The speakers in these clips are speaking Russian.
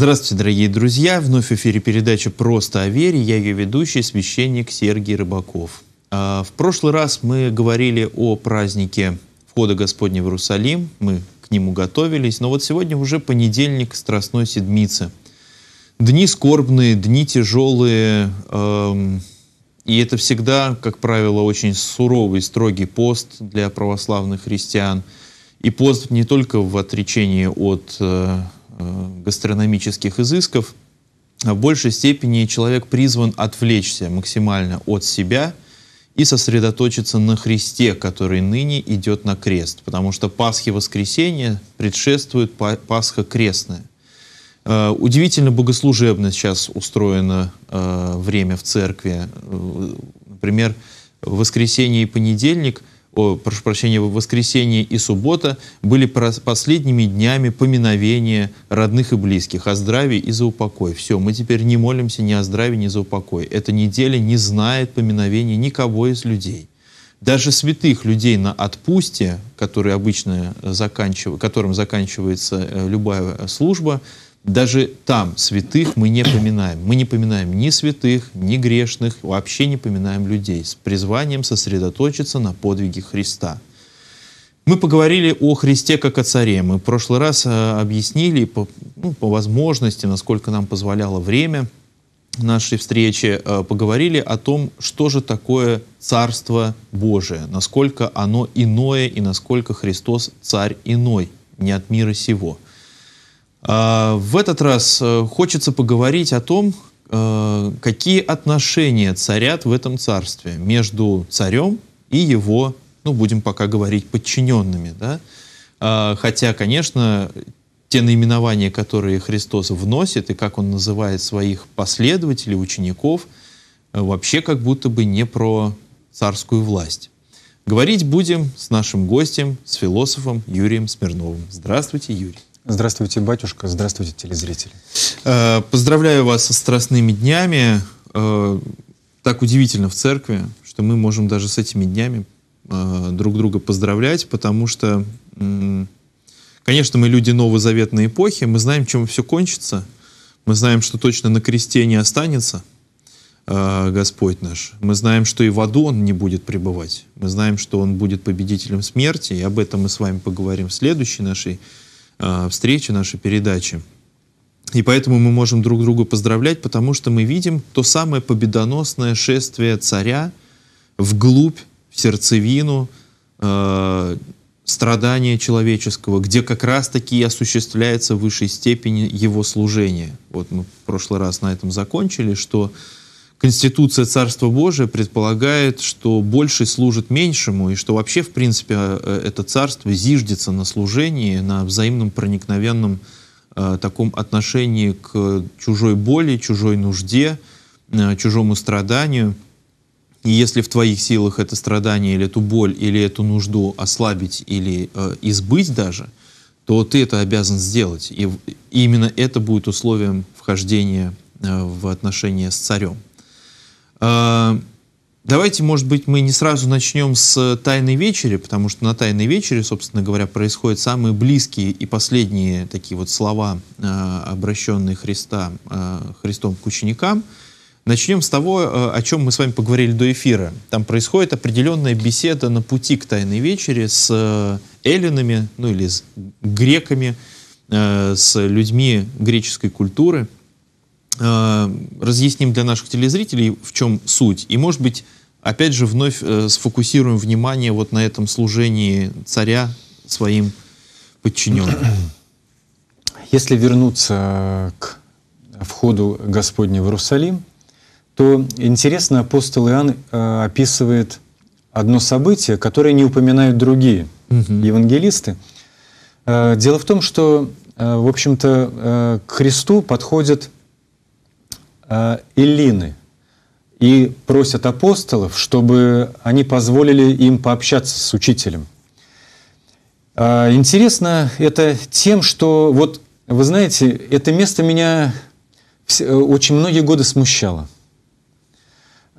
Здравствуйте, дорогие друзья! Вновь в эфире передача «Просто о вере». Я ее ведущий, священник Сергей Рыбаков. А, в прошлый раз мы говорили о празднике входа Господня в Иерусалим. Мы к нему готовились. Но вот сегодня уже понедельник Страстной Седмицы. Дни скорбные, дни тяжелые. Эм, и это всегда, как правило, очень суровый, строгий пост для православных христиан. И пост не только в отречении от э, Э, гастрономических изысков, а в большей степени человек призван отвлечься максимально от себя и сосредоточиться на Христе, который ныне идет на крест, потому что Пасхи Воскресения предшествует Пасха Крестная. Э, удивительно богослужебно сейчас устроено э, время в церкви. Например, в воскресенье и понедельник – о, прошу прощения, воскресенье и суббота были последними днями поминовения родных и близких о здравии и за упокой. Все, мы теперь не молимся ни о здравии, ни за упокой. Эта неделя не знает поминовения никого из людей. Даже святых людей на отпусте, который обычно заканчив... которым заканчивается э, любая э, служба, даже там святых мы не поминаем. Мы не поминаем ни святых, ни грешных, вообще не поминаем людей с призванием сосредоточиться на подвиге Христа. Мы поговорили о Христе как о царе. Мы в прошлый раз э, объяснили по, ну, по возможности, насколько нам позволяло время нашей встречи, э, поговорили о том, что же такое Царство Божие, насколько оно иное и насколько Христос царь иной, не от мира сего – а, в этот раз э, хочется поговорить о том, э, какие отношения царят в этом царстве между царем и его, ну, будем пока говорить, подчиненными, да? А, хотя, конечно, те наименования, которые Христос вносит, и как он называет своих последователей, учеников, э, вообще как будто бы не про царскую власть. Говорить будем с нашим гостем, с философом Юрием Смирновым. Здравствуйте, Юрий. Здравствуйте, батюшка. Здравствуйте, телезрители. Э, поздравляю вас со страстными днями. Э, так удивительно в церкви, что мы можем даже с этими днями э, друг друга поздравлять, потому что, конечно, мы люди новозаветной эпохи, мы знаем, чем все кончится, мы знаем, что точно на кресте не останется Господь наш, мы знаем, что и в аду Он не будет пребывать, мы знаем, что Он будет победителем смерти, и об этом мы с вами поговорим в следующей нашей а, встречи, наши передачи. И поэтому мы можем друг друга поздравлять, потому что мы видим то самое победоносное шествие царя вглубь, в сердцевину э, страдания человеческого, где как раз-таки и осуществляется в высшей степени его служение. Вот мы в прошлый раз на этом закончили, что Конституция Царства Божия предполагает, что больше служит меньшему, и что вообще, в принципе, э, это царство зиждется на служении, на взаимном проникновенном э, таком отношении к чужой боли, чужой нужде, э, чужому страданию. И если в твоих силах это страдание или эту боль, или эту нужду ослабить или э, избыть даже, то ты это обязан сделать. И именно это будет условием вхождения э, в отношения с царем. А, давайте, может быть, мы не сразу начнем с э, «Тайной вечери», потому что на «Тайной вечере», собственно говоря, происходят самые близкие и последние такие вот слова, э, обращенные Христа, э, Христом к ученикам. Начнем с того, о чем мы с вами поговорили до эфира. Там происходит определенная беседа на пути к «Тайной вечере» с эллинами, ну или с греками, с людьми греческой культуры – Э, разъясним для наших телезрителей, в чем суть. И, может быть, опять же, вновь э, сфокусируем внимание вот на этом служении царя своим подчиненным. Если вернуться к входу Господня в Иерусалим, то интересно апостол Иоанн э, описывает одно событие, которое не упоминают другие угу. евангелисты. Э, дело в том, что, э, в общем-то, э, к Христу подходят эллины и просят апостолов, чтобы они позволили им пообщаться с учителем. Э, интересно это тем, что вот, вы знаете, это место меня э, очень многие годы смущало.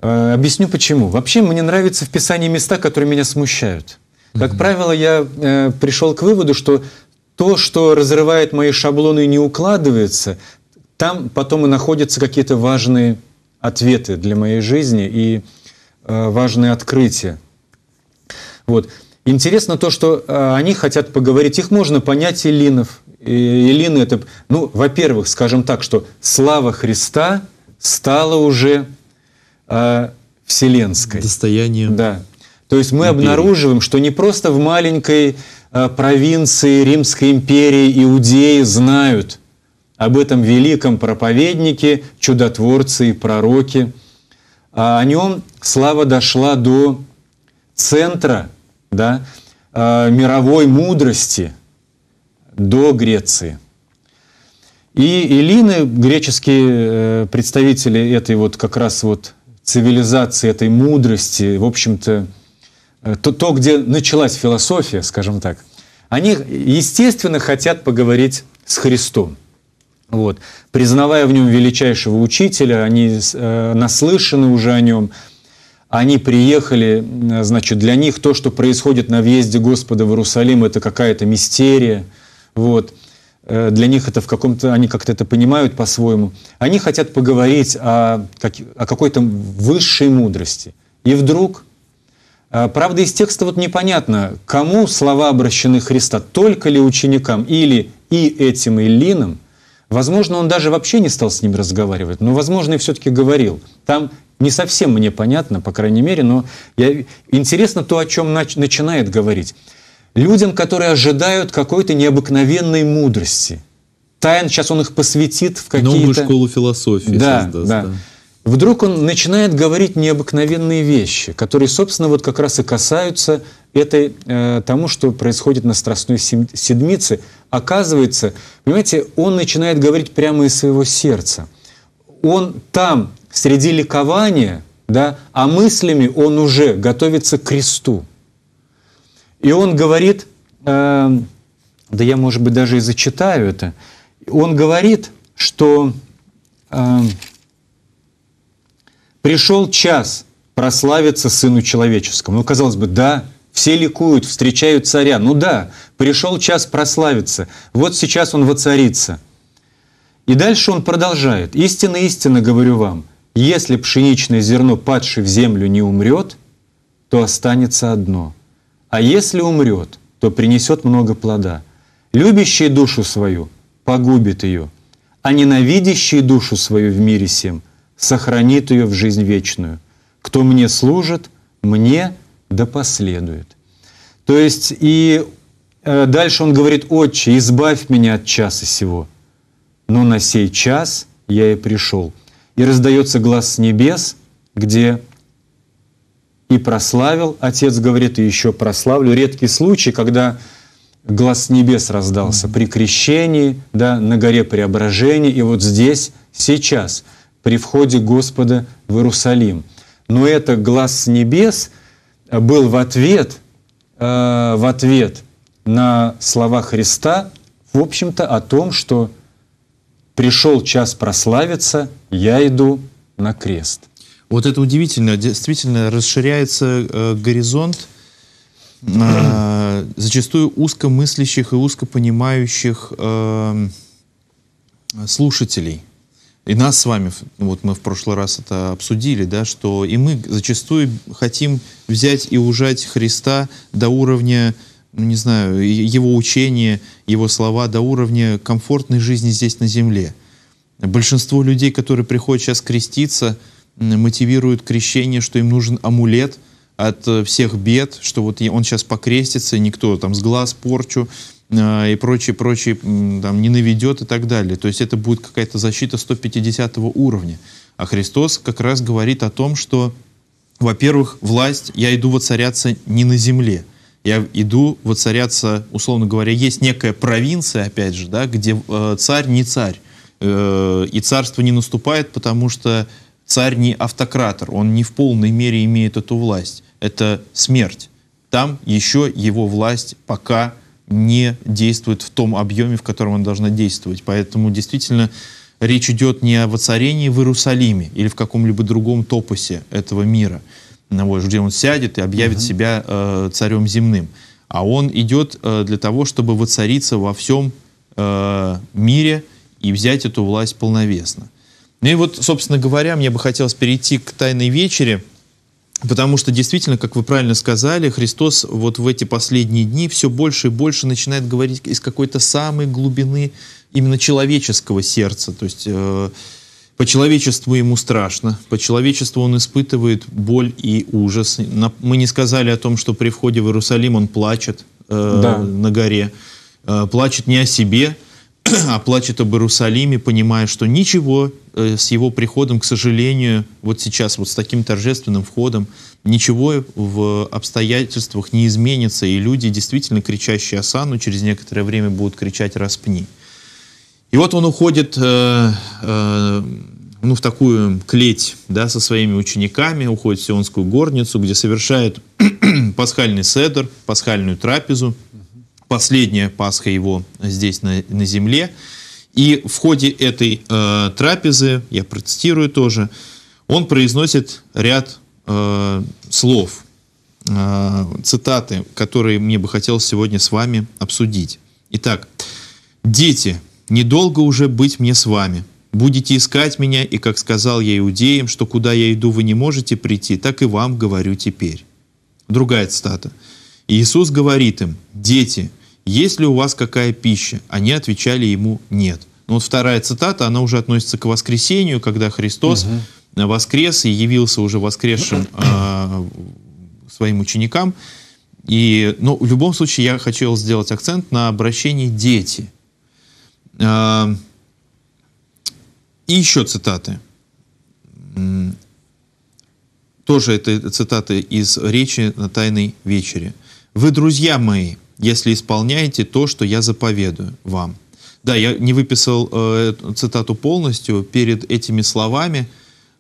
Э, объясню почему. Вообще мне нравится в Писании места, которые меня смущают. Как mm-hmm. правило, я пришел к выводу, что то, что разрывает мои шаблоны и не укладывается, там потом и находятся какие-то важные ответы для моей жизни и э, важные открытия. Вот. Интересно то, что э, они хотят поговорить. Их можно понять и линов. это, ну, во-первых, скажем так, что слава Христа стала уже э, вселенской. Достоянием. Да. То есть мы империи. обнаруживаем, что не просто в маленькой э, провинции Римской империи иудеи знают об этом великом проповеднике, чудотворце и пророке. А о нем слава дошла до центра да, а, мировой мудрости, до Греции. И эллины, греческие э, представители этой вот как раз вот цивилизации, этой мудрости, в общем-то, э, то, то, где началась философия, скажем так, они, естественно, хотят поговорить с Христом. Вот. Признавая в нем величайшего учителя, они э, наслышаны уже о нем, они приехали, э, значит, для них то, что происходит на въезде Господа в Иерусалим, это какая-то мистерия, вот. Э, для них это в каком-то, они как-то это понимают по-своему. Они хотят поговорить о, как, о какой-то высшей мудрости. И вдруг, э, правда, из текста вот непонятно, кому слова обращены Христа, только ли ученикам или и этим Иллинам – Возможно, он даже вообще не стал с ним разговаривать, но, возможно, и все-таки говорил. Там не совсем мне понятно, по крайней мере, но я... интересно то, о чем нач... начинает говорить. Людям, которые ожидают какой-то необыкновенной мудрости. Тайн, сейчас он их посвятит в какие-то... Новую школу философии да, создаст. Да. да вдруг он начинает говорить необыкновенные вещи, которые, собственно, вот как раз и касаются этой, э, тому, что происходит на Страстной Седмице. Оказывается, понимаете, он начинает говорить прямо из своего сердца. Он там, среди ликования, да, а мыслями он уже готовится к кресту. И он говорит, э, да я, может быть, даже и зачитаю это, он говорит, что... Э, пришел час прославиться Сыну Человеческому. Ну, казалось бы, да, все ликуют, встречают царя. Ну да, пришел час прославиться. Вот сейчас он воцарится. И дальше он продолжает. «Истинно, истинно говорю вам, если пшеничное зерно, падшее в землю, не умрет, то останется одно. А если умрет, то принесет много плода. Любящий душу свою погубит ее, а ненавидящий душу свою в мире сем – сохранит ее в жизнь вечную. Кто мне служит, мне да последует. То есть и э, дальше он говорит, «Отче, избавь меня от часа сего». Но на сей час я и пришел. И раздается глаз с небес, где и прославил, отец говорит, и еще прославлю. Редкий случай, когда глаз небес раздался при крещении, да, на горе преображения, и вот здесь, сейчас – при входе Господа в Иерусалим. Но это глаз с небес был в ответ, э, в ответ на слова Христа, в общем-то, о том, что пришел час прославиться, я иду на крест. Вот это удивительно, действительно расширяется э, горизонт э, зачастую узкомыслящих и узкопонимающих э, слушателей – и нас с вами, вот мы в прошлый раз это обсудили, да, что и мы зачастую хотим взять и ужать Христа до уровня, ну не знаю, его учения, его слова, до уровня комфортной жизни здесь на земле. Большинство людей, которые приходят сейчас креститься, мотивируют крещение, что им нужен амулет от э, всех бед, что вот он сейчас покрестится, никто там с глаз порчу, а, и прочие прочие там, не наведет и так далее. То есть это будет какая-то защита 150 уровня. А Христос как раз говорит о том, что, во-первых, власть, я иду воцаряться не на земле, я иду воцаряться, условно говоря, есть некая провинция, опять же, да, где э, царь не царь, э, и царство не наступает, потому что царь не автократор, он не в полной мере имеет эту власть. Это смерть. Там еще его власть пока не действует в том объеме, в котором она должна действовать. Поэтому действительно речь идет не о воцарении в Иерусалиме или в каком-либо другом топосе этого мира, ну вот, где он сядет и объявит uh себя э, царем земным, а он идет э, для того, чтобы воцариться во всем э, мире и взять эту власть полновесно. Ну и вот, собственно говоря, мне бы хотелось перейти к «Тайной вечере», Потому что действительно, как вы правильно сказали, Христос вот в эти последние дни все больше и больше начинает говорить из какой-то самой глубины именно человеческого сердца. То есть э, по человечеству ему страшно, по человечеству он испытывает боль и ужас. мы не сказали о том, что при входе в Иерусалим он плачет э, да. на горе, э, плачет не о себе, а плачет об Иерусалиме, понимая, что ничего Э, с его приходом, к сожалению, вот сейчас, вот с таким торжественным входом, ничего в обстоятельствах не изменится, и люди, действительно кричащие Асану, через некоторое время будут кричать «распни». И вот он уходит э, э, ну, в такую клеть да, со своими учениками, уходит в Сионскую горницу, где совершает пасхальный седр, пасхальную трапезу, последняя Пасха его здесь на, на земле – и в ходе этой э, трапезы, я процитирую тоже, он произносит ряд э, слов, э, цитаты, которые мне бы хотелось сегодня с вами обсудить. Итак, «Дети, недолго уже быть мне с вами. Будете искать меня, и, как сказал я иудеям, что куда я иду, вы не можете прийти, так и вам говорю теперь». Другая цитата. Иисус говорит им, «Дети, «Есть ли у вас какая пища?» Они отвечали ему «нет». Но вот вторая цитата, она уже относится к воскресению, когда Христос угу. воскрес и явился уже воскресшим э, своим ученикам. И, но ну, в любом случае, я хотел сделать акцент на обращении «дети». Э, и еще цитаты. Тоже это цитаты из речи на «Тайной вечере». «Вы, друзья мои, если исполняете то, что я заповедую вам». Да, я не выписал э, цитату полностью. Перед этими словами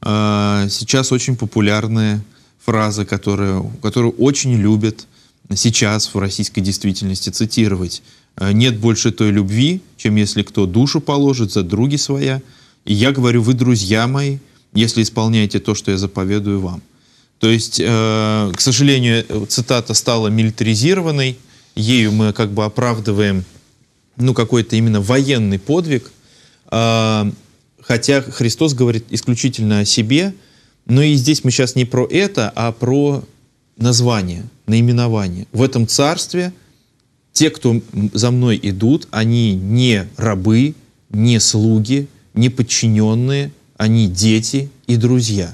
э, сейчас очень популярная фраза, которую, которую очень любят сейчас в российской действительности цитировать. «Э, «Нет больше той любви, чем если кто душу положит за други своя. И я говорю, вы друзья мои, если исполняете то, что я заповедую вам». То есть, э, к сожалению, цитата стала милитаризированной, ею мы как бы оправдываем ну, какой-то именно военный подвиг, э, хотя Христос говорит исключительно о себе, но и здесь мы сейчас не про это, а про название, наименование. В этом царстве те, кто за мной идут, они не рабы, не слуги, не подчиненные, они дети и друзья.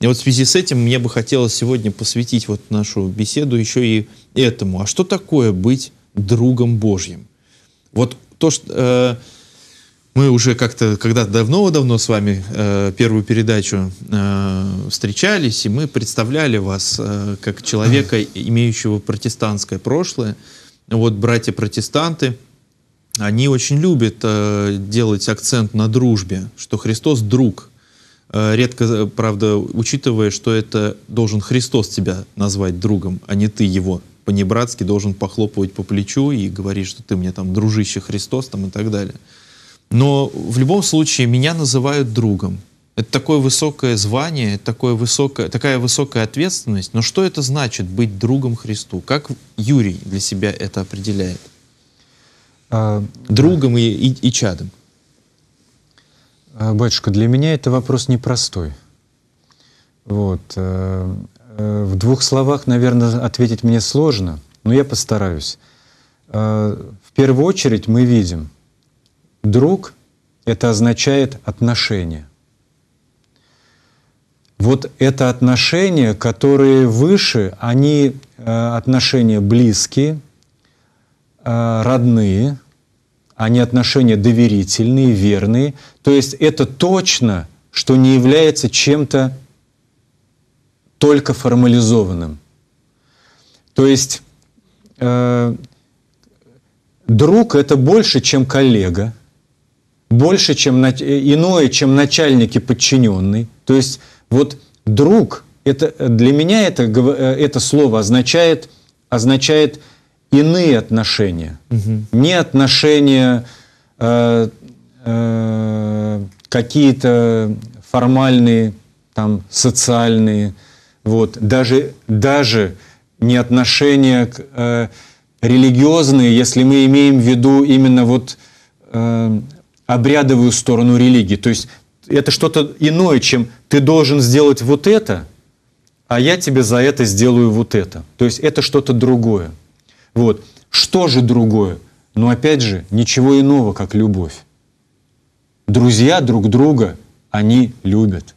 И вот в связи с этим мне бы хотелось сегодня посвятить вот нашу беседу еще и этому. А что такое быть другом Божьим? Вот то, что... Э, мы уже как-то когда-то давно-давно с вами э, первую передачу э, встречались, и мы представляли вас э, как человека, имеющего протестантское прошлое. Вот братья-протестанты, они очень любят э, делать акцент на дружбе, что Христос — друг. Э, редко, э, правда, учитывая, что это должен Христос тебя назвать другом, а не ты его по-небратски должен похлопывать по плечу и говорить, что ты мне там дружище Христос там и так далее. Но в любом случае меня называют другом. Это такое высокое звание, это такое высокое, такая высокая ответственность. Но что это значит быть другом Христу? Как Юрий для себя это определяет? А, другом да. и, и, и чадом. А, батюшка, для меня это вопрос непростой. Вот. Э, э, в двух словах, наверное, ответить мне сложно, но я постараюсь. Э, в первую очередь мы видим, друг — это означает отношения. Вот это отношения, которые выше, они отношения близкие, родные — они а отношения доверительные, верные. То есть это точно, что не является чем-то только формализованным. То есть э, друг это больше, чем коллега, больше, чем э, иное, чем начальник и подчиненный. То есть вот друг это э, для меня это э, это слово означает означает иные отношения. Угу. Не отношения э, э, какие-то формальные, там, социальные, вот, даже, даже не отношения к, э, религиозные, если мы имеем в виду именно вот э, обрядовую сторону религии. То есть это что-то иное, чем ты должен сделать вот это, а я тебе за это сделаю вот это. То есть это что-то другое. Вот. Что же другое? Но ну, опять же, ничего иного, как любовь. Друзья друг друга, они любят.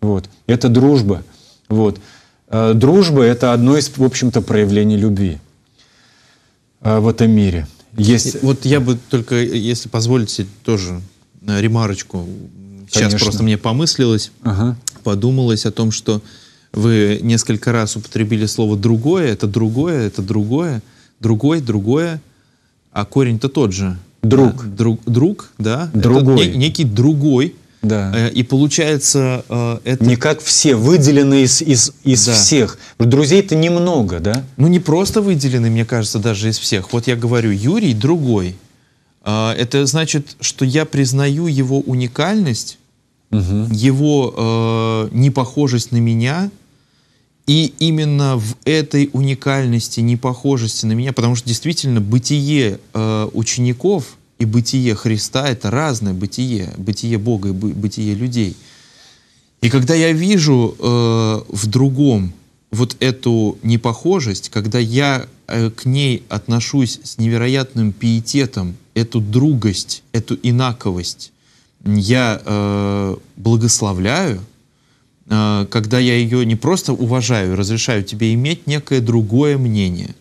Вот. Это дружба. Вот. Э, дружба — это одно из, в общем-то, проявлений любви э, в этом мире. Есть... Вот я бы только, если позволите, тоже э, ремарочку. Сейчас Конечно. просто мне помыслилось, ага. подумалось о том, что вы несколько раз употребили слово «другое», это «другое», это «другое», «другой», «другое», а корень-то тот же. Друг. Да, друг, друг, да. Другой. Это некий другой. Да. Э, и получается э, это... Не как все, выделены из, из, из да. всех. Друзей-то немного, да? Ну не просто выделены, мне кажется, даже из всех. Вот я говорю, Юрий другой. Э, это значит, что я признаю его уникальность, угу. его э, непохожесть на меня, и именно в этой уникальности, непохожести на меня, потому что действительно бытие э, учеников и бытие Христа — это разное бытие, бытие Бога и бытие людей. И когда я вижу э, в другом вот эту непохожесть, когда я э, к ней отношусь с невероятным пиететом, эту другость, эту инаковость, я э, благословляю — Э, когда я ее не просто уважаю, разрешаю тебе иметь некое другое мнение,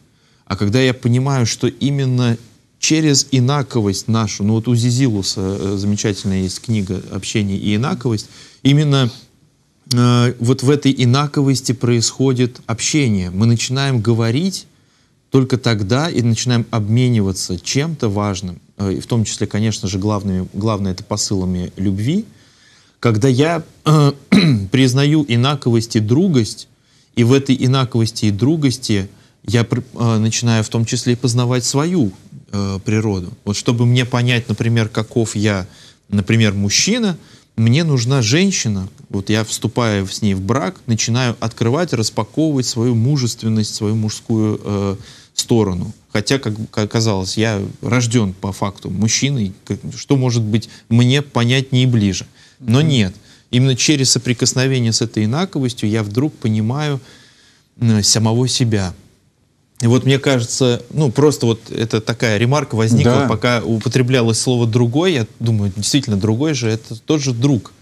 а когда я понимаю, что именно через инаковость нашу, ну вот у Зизилуса э, замечательная есть книга «Общение и инаковость», именно э, вот в этой инаковости происходит общение. Мы начинаем говорить только тогда и начинаем обмениваться чем-то важным, в том числе, конечно же, главными, главное это посылами любви, когда я признаю инаковость и другость, и в этой инаковости и другости я э, начинаю в том числе и познавать свою э, природу. Вот чтобы мне понять, например, каков я, например, мужчина, мне нужна женщина. Вот я, вступая с ней в брак, начинаю открывать, распаковывать свою мужественность, свою мужскую э, сторону. Хотя, как, как оказалось, я рожден по факту мужчиной, что может быть мне понять не ближе. Но нет. Именно через соприкосновение с этой инаковостью я вдруг понимаю самого себя. И вот мне кажется, ну просто вот это такая ремарка возникла, да. пока употреблялось слово «другой», я думаю, действительно, другой же — это тот же друг.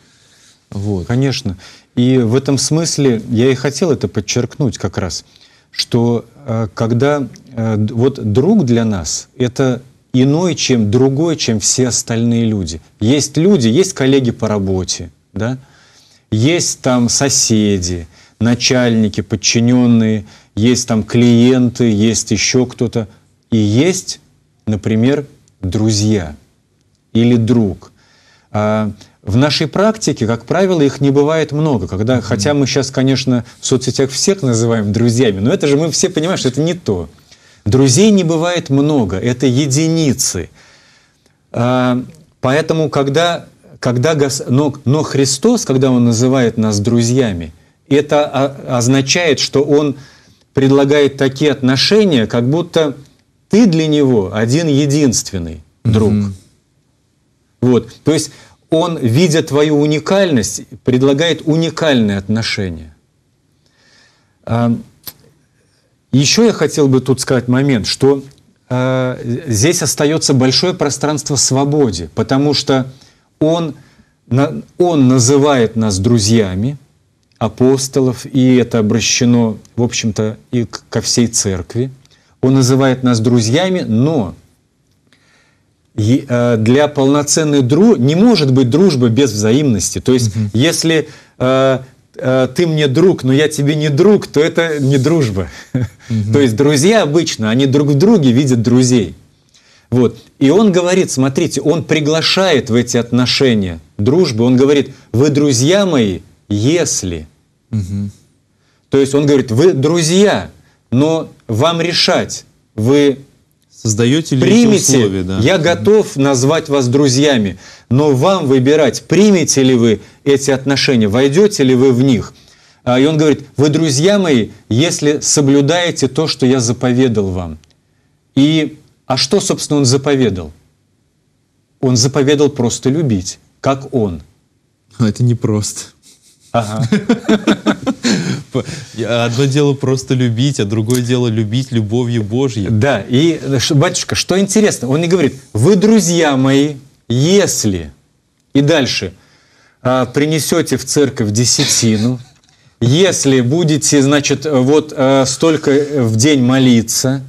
Вот. Конечно. И в этом смысле я и хотел это подчеркнуть как раз, что э, когда э, вот друг для нас — это иной, чем другой, чем все остальные люди. Есть люди, есть коллеги по работе, да? есть там соседи, начальники, подчиненные, есть там клиенты, есть еще кто-то. И есть, например, друзья или друг. А, в нашей практике, как правило, их не бывает много, когда, хотя мы сейчас, конечно, в соцсетях всех называем друзьями, но это же мы все понимаем, что это не то. Друзей не бывает много, это единицы. А, поэтому, когда, когда но, но Христос, когда Он называет нас друзьями, это означает, что Он предлагает такие отношения, как будто ты для Него один единственный друг. Mm-hmm. Вот. То есть Он, видя твою уникальность, предлагает уникальные отношения. А, еще я хотел бы тут сказать момент, что э, здесь остается большое пространство свободе, потому что он, на, он называет нас друзьями, апостолов, и это обращено, в общем-то, и ко всей церкви. Он называет нас друзьями, но э, для полноценной дружбы не может быть дружба без взаимности. То есть, угу. если э, Э, ты мне друг, но я тебе не друг, то это не дружба. То есть друзья обычно, они друг в друге видят друзей. Вот. И он говорит, смотрите, он приглашает в эти отношения дружбы, он говорит, вы друзья мои, если. То есть он говорит, вы друзья, но вам решать, вы Создаете ли примите, условия, да. Я готов назвать вас друзьями, но вам выбирать, примете ли вы эти отношения, войдете ли вы в них. А, и он говорит, вы друзья мои, если соблюдаете то, что я заповедал вам. И, а что, собственно, он заповедал? Он заповедал просто любить, как он. Это непросто. Ага. типа, одно дело просто любить, а другое дело любить любовью Божьей. Да, и, батюшка, что интересно, он не говорит, вы, друзья мои, если, и дальше, «А, принесете в церковь десятину, если будете, значит, вот а, столько в день молиться,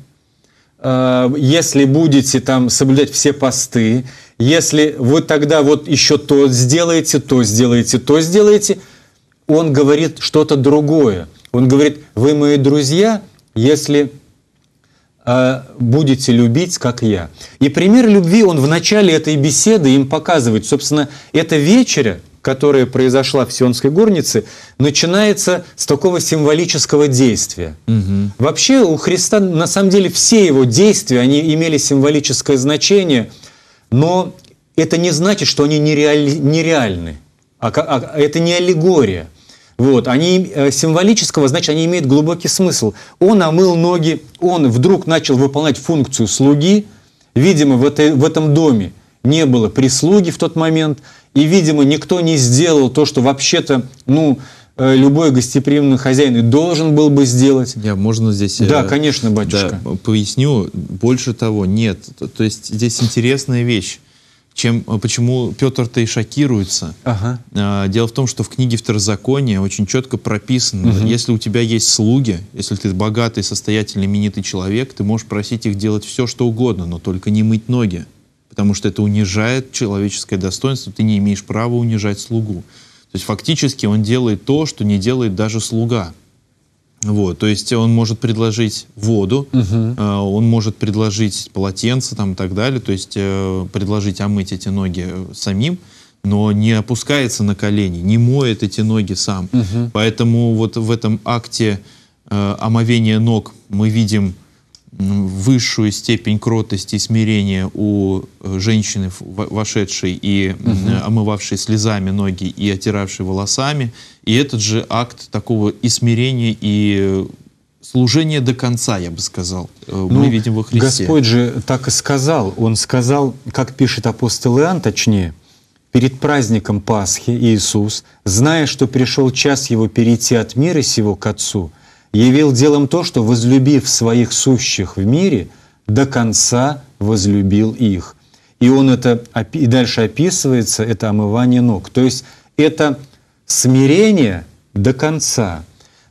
а, если будете там соблюдать все посты, если вы тогда вот еще то сделаете, то сделаете, то сделаете – он говорит что-то другое. Он говорит, вы мои друзья, если э, будете любить, как я. И пример любви он в начале этой беседы им показывает. Собственно, эта вечеря, которая произошла в Сионской горнице, начинается с такого символического действия. Угу. Вообще у Христа, на самом деле, все его действия, они имели символическое значение, но это не значит, что они нереаль... нереальны. А, а, это не аллегория. Вот, они э, символического, значит, они имеют глубокий смысл. Он омыл ноги, он вдруг начал выполнять функцию слуги. Видимо, в, этой, в этом доме не было прислуги в тот момент, и, видимо, никто не сделал то, что вообще-то, ну, э, любой гостеприимный хозяин и должен был бы сделать. Я можно здесь... Да, э, конечно, батюшка. Да, поясню. Больше того, нет. То есть здесь интересная вещь чем, э, почему Петр-то и шокируется. Ага. А, дело в том, что в книге Второзакония очень четко прописано, угу. если у тебя есть слуги, если ты богатый, состоятельный, именитый человек, ты можешь просить их делать все, что угодно, но только не мыть ноги, потому что это унижает человеческое достоинство, ты не имеешь права унижать слугу. То есть фактически он делает то, что не делает даже слуга. Вот, то есть он может предложить воду, угу. он может предложить полотенце там и так далее, то есть э, предложить омыть эти ноги э, самим, но не опускается на колени, не моет эти ноги сам. Угу. Поэтому вот в этом акте омовения ног мы видим высшую степень кротости и смирения у э, женщины, вошедшей и угу. омывавшей слезами ноги и отиравшей волосами. И этот же акт такого и смирения, и служения до конца, я бы сказал, э, ну, мы видим во Христе. Господь же так и сказал. Он сказал, как пишет апостол Иоанн, точнее, перед праздником Пасхи Иисус, зная, что пришел час Его перейти от мира сего к Отцу — явил делом то, что, возлюбив своих сущих в мире, до конца возлюбил их. И он это, и дальше описывается, это омывание ног. То есть это смирение до конца.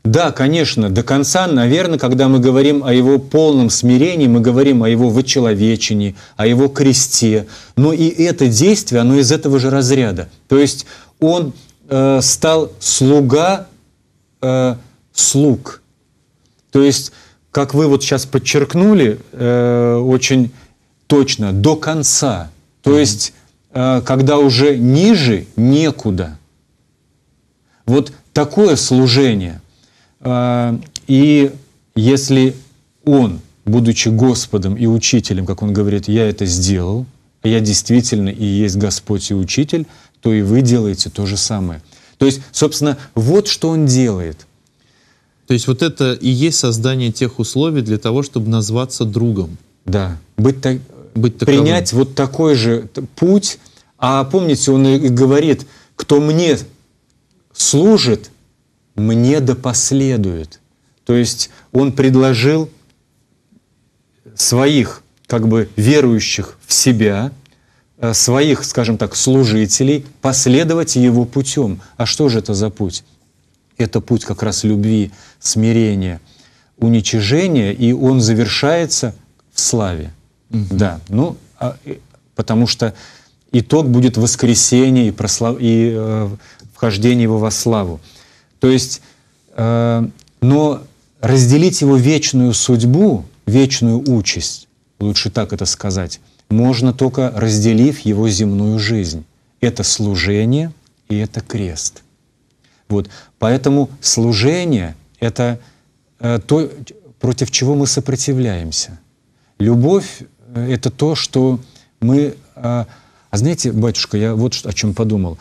Да, конечно, до конца, наверное, когда мы говорим о его полном смирении, мы говорим о его вычеловечении, о его кресте. Но и это действие, оно из этого же разряда. То есть он э, стал слуга э, слуг. То есть, как вы вот сейчас подчеркнули, э, очень точно, до конца. То mm-hmm. есть, э, когда уже ниже некуда. Вот такое служение. Э, и если он, будучи Господом и Учителем, как он говорит, я это сделал, я действительно и есть Господь и Учитель, то и вы делаете то же самое. То есть, собственно, вот что он делает – то есть вот это и есть создание тех условий для того, чтобы назваться другом. Да. Быть, так, быть Принять вот такой же путь. А помните, он и говорит, кто мне служит, мне допоследует. То есть он предложил своих как бы верующих в себя, э, своих, скажем так, служителей последовать его путем. А что же это за путь? Это путь как раз любви, смирения, уничижения, и он завершается в славе. Угу. Да, ну, а, потому что итог будет воскресение и, прослав... и э, вхождение его во славу. То есть, э, но разделить его вечную судьбу, вечную участь, лучше так это сказать, можно только разделив его земную жизнь. Это служение и это крест. Вот. Поэтому служение — это э, то, против чего мы сопротивляемся. Любовь э, — это то, что мы... Э, а знаете, батюшка, я вот о чем подумал.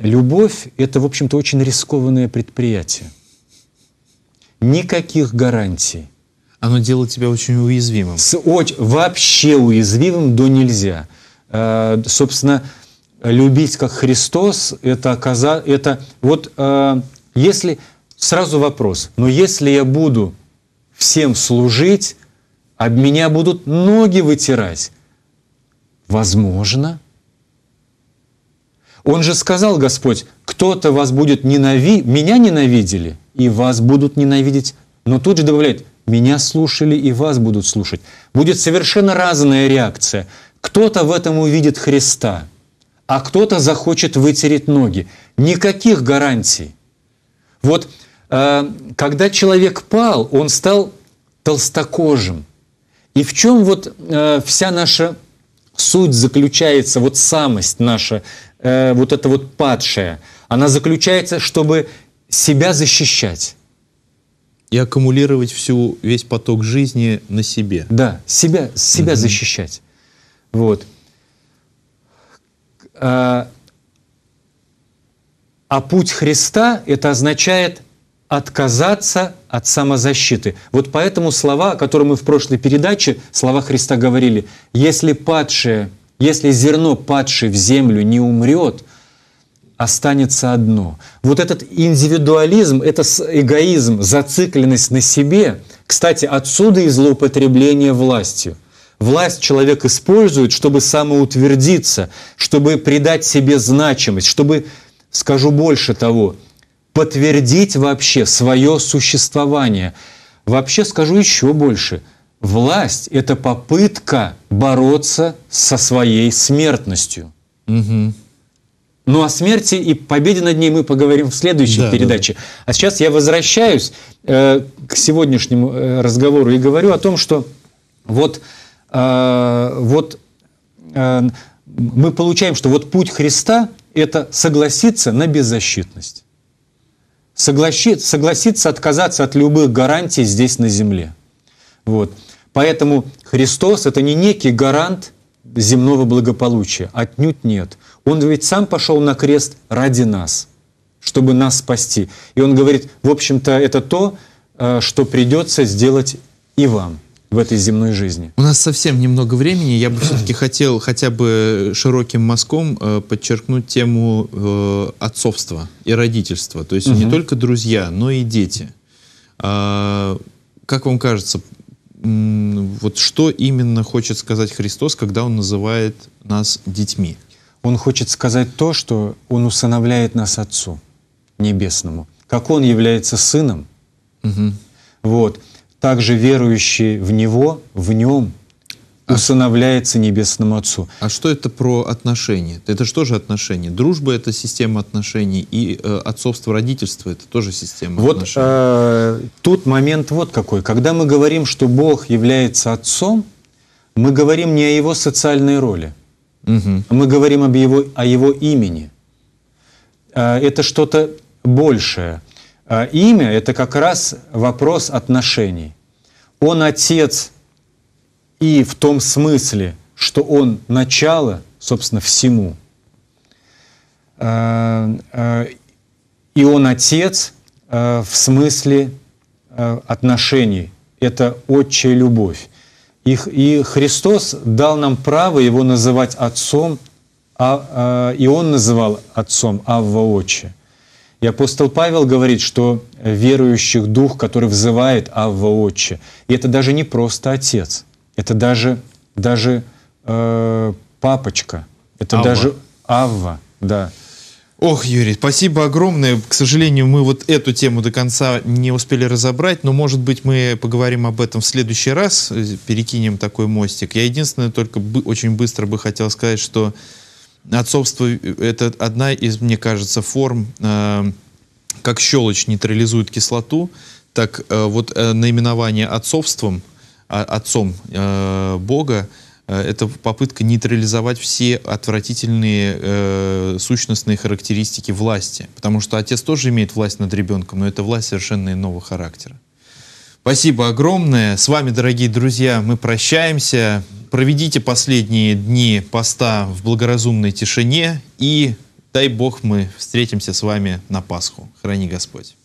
Любовь — это, в общем-то, очень рискованное предприятие. Никаких гарантий. Оно делает тебя очень уязвимым. С, очень, вообще уязвимым до нельзя. Собственно, любить как Христос, это оказа, это вот э, если сразу вопрос, но если я буду всем служить, об меня будут ноги вытирать, возможно. Он же сказал, Господь, кто-то вас будет ненавидеть, меня ненавидели, и вас будут ненавидеть. Но тут же добавляет, меня слушали, и вас будут слушать. Будет совершенно разная реакция. Кто-то в этом увидит Христа – а кто-то захочет вытереть ноги. Никаких гарантий. Вот э, когда человек пал, он стал толстокожим. И в чем вот э, вся наша суть заключается, вот самость наша, э, вот эта вот падшая, она заключается, чтобы себя защищать. И аккумулировать всю, весь поток жизни на себе. Да, себя, себя угу. защищать. Вот. Э, а путь Христа это означает отказаться от самозащиты. Вот поэтому слова, о которых мы в прошлой передаче, слова Христа говорили, если падшее, если зерно падшее в землю не умрет, останется одно. Вот этот индивидуализм, это эгоизм, зацикленность на себе, кстати, отсюда и злоупотребление властью. Власть человек использует, чтобы самоутвердиться, чтобы придать себе значимость, чтобы, скажу больше того, подтвердить вообще свое существование. Вообще скажу еще больше. Власть – это попытка бороться со своей смертностью. Угу. Ну, о смерти и победе над ней мы поговорим в следующей да, передаче. Да, А сейчас я возвращаюсь э, к сегодняшнему э, разговору и говорю о том, что вот а, вот а, мы получаем, что вот путь Христа – это согласиться на беззащитность. Согласи, согласиться отказаться от любых гарантий здесь на земле. Вот. Поэтому Христос – это не некий гарант земного благополучия. Отнюдь нет. Он ведь сам пошел на крест ради нас, чтобы нас спасти. И он говорит, в общем-то, это то, а, что придется сделать и вам в этой земной жизни. У нас совсем немного времени. Я бы все-таки хотел хотя бы широким мазком э, подчеркнуть тему э, отцовства и родительства. То есть угу. не только друзья, но и дети. А, как вам кажется, вот что именно хочет сказать Христос, когда Он называет нас детьми? Он хочет сказать то, что Он усыновляет нас Отцу Небесному. Как Он является Сыном, угу. вот, также верующий в Него, в Нем, а усыновляется Небесному Отцу. А что это про отношения? Это что же отношения? Дружба — это система отношений, и э, отцовство родительство – это тоже система вот, отношений. э, тут момент вот какой. Когда мы говорим, что Бог является Отцом, мы говорим не о Его социальной роли, угу. мы говорим об его, о Его имени. Э, это что-то большее. Э, имя — это как раз вопрос отношений. Он Отец и в том смысле, что Он начало, собственно, всему. Э, э, и Он Отец э, в смысле отношений. Это отчая любовь. И Христос дал нам право его называть Отцом, а, и Он называл Отцом Авва Отче – и апостол Павел говорит, что э, верующих дух, который взывает Авва Отче. И это даже не просто отец, это даже, даже э, папочка, это Авва. даже Авва, да. Ох, Юрий, спасибо огромное. К сожалению, мы вот эту тему до конца не успели разобрать, но, может быть, мы поговорим об этом в следующий раз, э, перекинем такой мостик. Я единственное только очень быстро бы хотел сказать, что Отцовство – это одна из, мне кажется, форм, э, как щелочь нейтрализует кислоту, так э, вот э, наименование отцовством, а, отцом э, Бога, э, это попытка нейтрализовать все отвратительные э, сущностные характеристики власти. Потому что отец тоже имеет власть над ребенком, но это власть совершенно иного характера. Спасибо огромное. С вами, дорогие друзья, мы прощаемся. Проведите последние дни поста в благоразумной тишине и дай Бог мы встретимся с вами на Пасху. Храни Господь.